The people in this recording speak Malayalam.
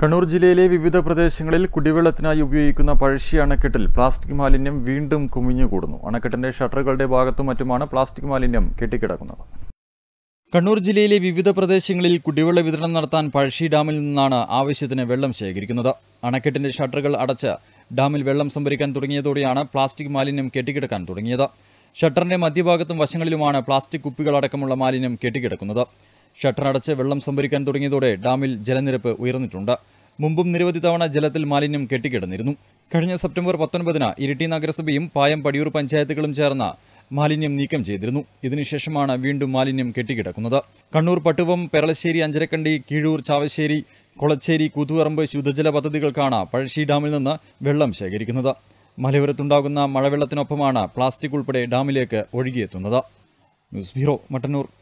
കണ്ണൂർ ജില്ലയിലെ വിവിധ പ്രദേശങ്ങളിൽ കുടിവെള്ളത്തിനായി ഉപയോഗിക്കുന്ന പഴശ്ശി അണക്കെട്ടിൽ പ്ലാസ്റ്റിക് മാലിന്യം വീണ്ടും കുമിഞ്ഞുകൂടുന്നു അണക്കെട്ടിന്റെ ഷട്ടറുകളുടെ ഭാഗത്തും മറ്റുമാണ് പ്ലാസ്റ്റിക് മാലിന്യം കെട്ടിക്കിടക്കുന്നത് കണ്ണൂർ ജില്ലയിലെ വിവിധ പ്രദേശങ്ങളിൽ കുടിവെള്ള വിതരണം നടത്താൻ പഴശ്ശി ഡാമിൽ നിന്നാണ് ആവശ്യത്തിന് വെള്ളം ശേഖരിക്കുന്നത് അണക്കെട്ടിന്റെ ഷട്ടറുകൾ അടച്ച് ഡാമിൽ വെള്ളം സംഭരിക്കാൻ തുടങ്ങിയതോടെയാണ് പ്ലാസ്റ്റിക് മാലിന്യം കെട്ടിക്കിടക്കാൻ തുടങ്ങിയത് ഷട്ടറിന്റെ മധ്യഭാഗത്തും വശങ്ങളിലുമാണ് പ്ലാസ്റ്റിക് കുപ്പികളടക്കമുള്ള മാലിന്യം കെട്ടിക്കിടക്കുന്നത് ഷട്ടറടച്ച് വെള്ളം സംഭരിക്കാൻ തുടങ്ങിയതോടെ ഡാമിൽ ജലനിരപ്പ് ഉയർന്നിട്ടുണ്ട് മുമ്പും നിരവധി തവണ ജലത്തിൽ മാലിന്യം കെട്ടിക്കിടന്നിരുന്നു കഴിഞ്ഞ സെപ്റ്റംബർ പത്തൊൻപതിന് ഇരിട്ടി നഗരസഭയും പായം പടിയൂർ പഞ്ചായത്തുകളും ചേർന്ന മാലിന്യം നീക്കം ചെയ്തിരുന്നു ഇതിനുശേഷമാണ് വീണ്ടും മാലിന്യം കെട്ടിക്കിടക്കുന്നത് കണ്ണൂർ പട്ടുവം പെരളശ്ശേരി അഞ്ചരക്കണ്ടി കീഴൂർ ചാവശ്ശേരി കൊളച്ചേരി കൂത്തുപറമ്പ് ശുദ്ധജല പദ്ധതികൾക്കാണ് പഴശ്ശി ഡാമിൽ നിന്ന് വെള്ളം ശേഖരിക്കുന്നത് മലയോരത്തുണ്ടാകുന്ന മഴവെള്ളത്തിനൊപ്പമാണ് പ്ലാസ്റ്റിക് ഉൾപ്പെടെ ഡാമിലേക്ക് ഒഴുകിയെത്തുന്നത് ന്യൂസ് ബ്യൂറോ മട്ടന്നൂർ